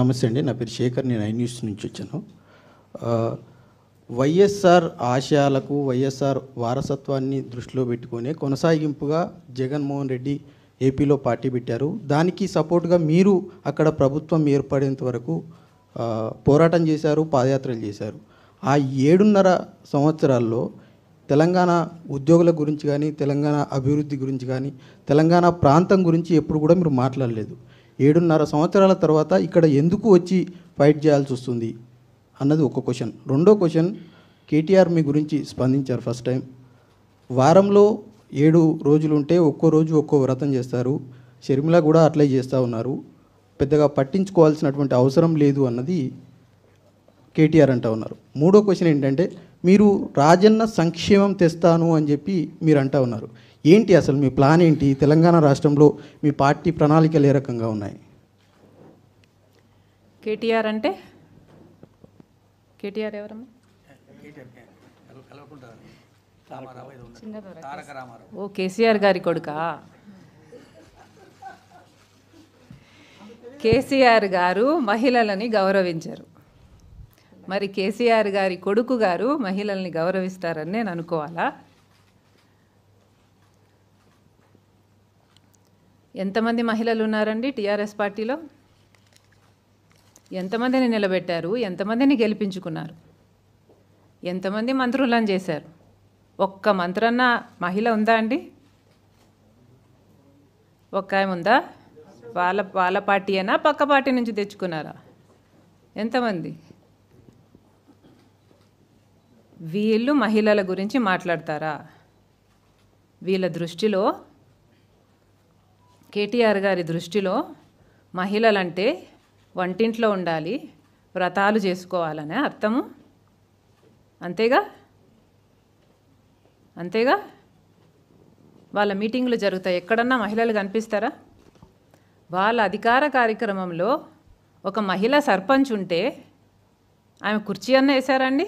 నమస్తే అండి నా పేరు శేఖర్ నేను ఐ న్యూస్ నుంచి వచ్చాను వైఎస్ఆర్ ఆశయాలకు వైఎస్ఆర్ వారసత్వాన్ని దృష్టిలో పెట్టుకునే కొనసాగింపుగా జగన్మోహన్ రెడ్డి ఏపీలో పార్టీ పెట్టారు దానికి సపోర్ట్గా మీరు అక్కడ ప్రభుత్వం ఏర్పడేంత వరకు పోరాటం చేశారు పాదయాత్రలు చేశారు ఆ ఏడున్నర సంవత్సరాల్లో తెలంగాణ ఉద్యోగుల గురించి కానీ తెలంగాణ అభివృద్ధి గురించి కానీ తెలంగాణ ప్రాంతం గురించి ఎప్పుడు కూడా మీరు మాట్లాడలేదు ఏడున్నర సంవత్సరాల తర్వాత ఇక్కడ ఎందుకు వచ్చి ఫైట్ చేయాల్సి వస్తుంది అన్నది ఒక క్వశ్చన్ రెండో క్వశ్చన్ కేటీఆర్ మీ గురించి స్పందించారు ఫస్ట్ టైం వారంలో ఏడు రోజులు ఉంటే ఒక్కో రోజు ఒక్కో వ్రతం చేస్తారు షర్మిల కూడా అట్లే చేస్తూ ఉన్నారు పెద్దగా పట్టించుకోవాల్సినటువంటి అవసరం లేదు అన్నది కేటీఆర్ అంటూ ఉన్నారు మూడో క్వశ్చన్ ఏంటంటే మీరు రాజన్న సంక్షేమం తెస్తాను అని చెప్పి మీరు అంటూ ఉన్నారు ఏంటి అసలు మీ ప్లాన్ ఏంటి తెలంగాణ రాష్ట్రంలో మీ పార్టీ ప్రణాళికలు ఏ రకంగా ఉన్నాయి కేటీఆర్ అంటే కేటీఆర్ ఎవరమ్మా ఓ కేసీఆర్ గారి కొడుకా కేసీఆర్ గారు మహిళలని గౌరవించరు మరి కేసీఆర్ గారి కొడుకు గారు మహిళల్ని గౌరవిస్తారని నేను అనుకోవాలా ఎంతమంది మహిళలు ఉన్నారండి టీఆర్ఎస్ పార్టీలో ఎంతమందిని నిలబెట్టారు ఎంతమందిని గెలిపించుకున్నారు ఎంతమంది మంత్రులను చేశారు ఒక్క మంత్రన్న మహిళ ఉందా అండి ఒక్క ఆమె ఉందా వాళ్ళ వాళ్ళ పార్టీ అయినా పక్క పార్టీ నుంచి తెచ్చుకున్నారా ఎంతమంది వీళ్ళు మహిళల గురించి మాట్లాడతారా వీళ్ళ దృష్టిలో కేటీఆర్ గారి దృష్టిలో మహిళలంటే వంటింట్లో ఉండాలి వ్రతాలు చేసుకోవాలనే అర్థము అంతేగా అంతేగా వాళ్ళ మీటింగ్లు జరుగుతాయి ఎక్కడన్నా మహిళలు కనిపిస్తారా వాళ్ళ అధికార కార్యక్రమంలో ఒక మహిళ సర్పంచ్ ఉంటే ఆమె కుర్చీ అన్న వేశారండి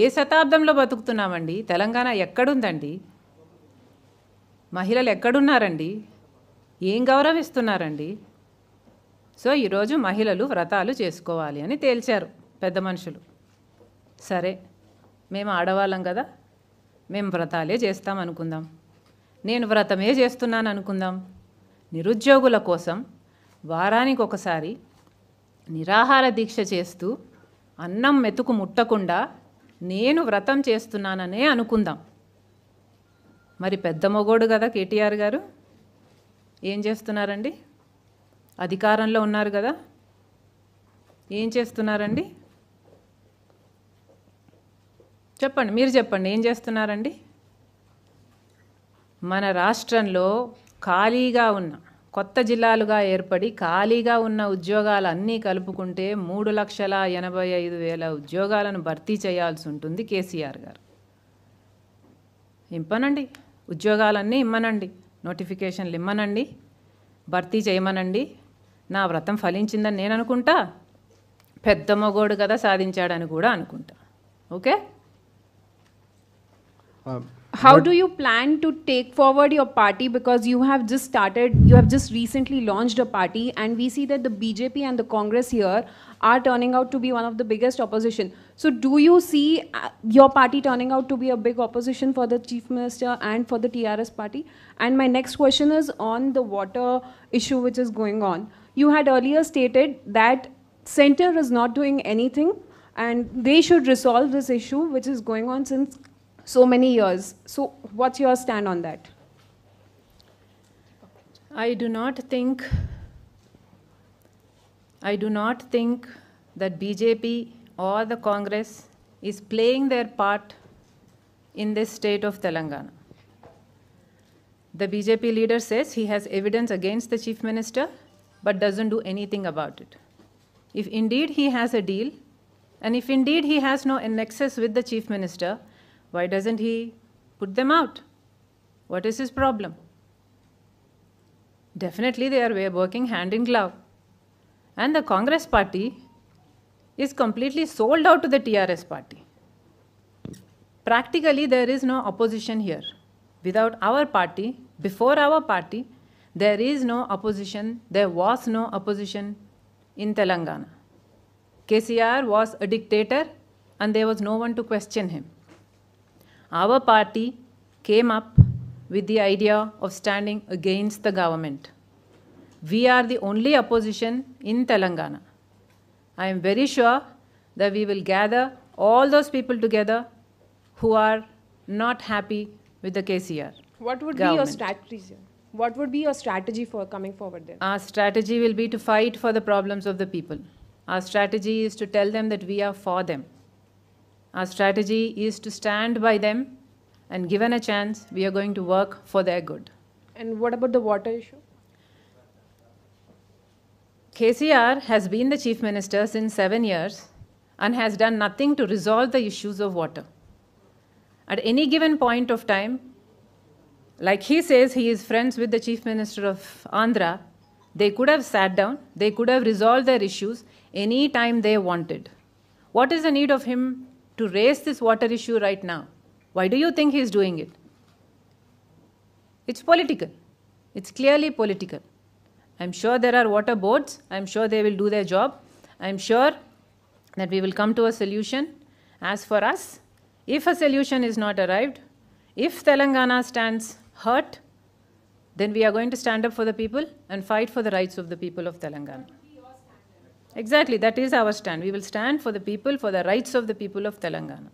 ఏ శతాబ్దంలో బతుకుతున్నామండి తెలంగాణ ఎక్కడుందండి మహిళలు ఎక్కడున్నారండి ఏం గౌరవిస్తున్నారండి సో ఈరోజు మహిళలు వ్రతాలు చేసుకోవాలి అని తేల్చారు పెద్ద మనుషులు సరే మేము ఆడవాళ్ళం కదా మేము వ్రతాలే చేస్తాం అనుకుందాం నేను వ్రతమే చేస్తున్నాను అనుకుందాం నిరుద్యోగుల కోసం వారానికి ఒకసారి నిరాహార దీక్ష చేస్తూ అన్నం మెతుకు ముట్టకుండా నేను వ్రతం చేస్తున్నాననే అనుకుందాం మరి పెద్ద మొగోడు కదా కేటీఆర్ గారు ఏం చేస్తున్నారండి అధికారంలో ఉన్నారు కదా ఏం చేస్తున్నారండి చెప్పండి మీరు చెప్పండి ఏం చేస్తున్నారండి మన రాష్ట్రంలో ఖాళీగా ఉన్న కొత్త జిల్లాలుగా ఏర్పడి ఖాళీగా ఉన్న ఉద్యోగాలు అన్నీ కలుపుకుంటే మూడు లక్షల ఎనభై ఐదు వేల ఉద్యోగాలను భర్తీ చేయాల్సి ఉంటుంది కేసీఆర్ గారు ఇంపనండి ఉద్యోగాలన్నీ ఇమ్మనండి నోటిఫికేషన్లు ఇమ్మనండి భర్తీ చేయమనండి నా వ్రతం ఫలించిందని నేను అనుకుంటా పెద్ద మగోడు కదా సాధించాడని కూడా అనుకుంటా okay how but do you plan to take forward your party because you have just started you have just recently launched a party and we see that the bjp and the congress here are turning out to be one of the biggest opposition so do you see uh, your party turning out to be a big opposition for the chief minister and for the trs party and my next question is on the water issue which is going on you had earlier stated that center is not doing anything and they should resolve this issue which is going on since so many years. So, what's your stand on that? I do not think I do not think that BJP or the Congress is playing their part in this state of Telangana. The BJP leader says he has evidence against the chief minister but doesn't do anything about it. If indeed he has a deal and if indeed he has no nexus with the chief minister, why doesn't he put them out? What is his problem? Definitely, they are working hand in glove. And the Congress party is completely sold out to the TRS party. Practically, there is no opposition here. Without our party, before our party, there is no opposition, there was no opposition in Telangana. KCR was a dictator and there was no one to question him our party came up with the idea of standing against the government. We are the only opposition in Telangana. I am very sure that we will gather all those people together who are not happy with the KCR. What would government. be your strategy? What would be your strategy for coming forward then? Our strategy will be to fight for the problems of the people. Our strategy is to tell them that we are for them. Our strategy is to stand by them, and given a chance, we are going to work for their good. And what about the water issue? KCR has been the chief minister since seven years and has done nothing to resolve the issues of water. At any given point of time, like he says, he is friends with the chief minister of Andhra. They could have sat down, they could have resolved their issues any time they wanted. What is the need of him to raise this water issue right now. Why do you think he is doing it? It's political. It's clearly political. I'm sure there are water boards. I'm sure they will do their job. I'm sure that we will come to a solution. As for us, if a solution is not arrived, if Telangana stands hurt, then we are going to stand up for the people and fight for the rights of the people of Telangana. Exactly, that is our stand. We will stand for the people, for the rights of the people of Telangana.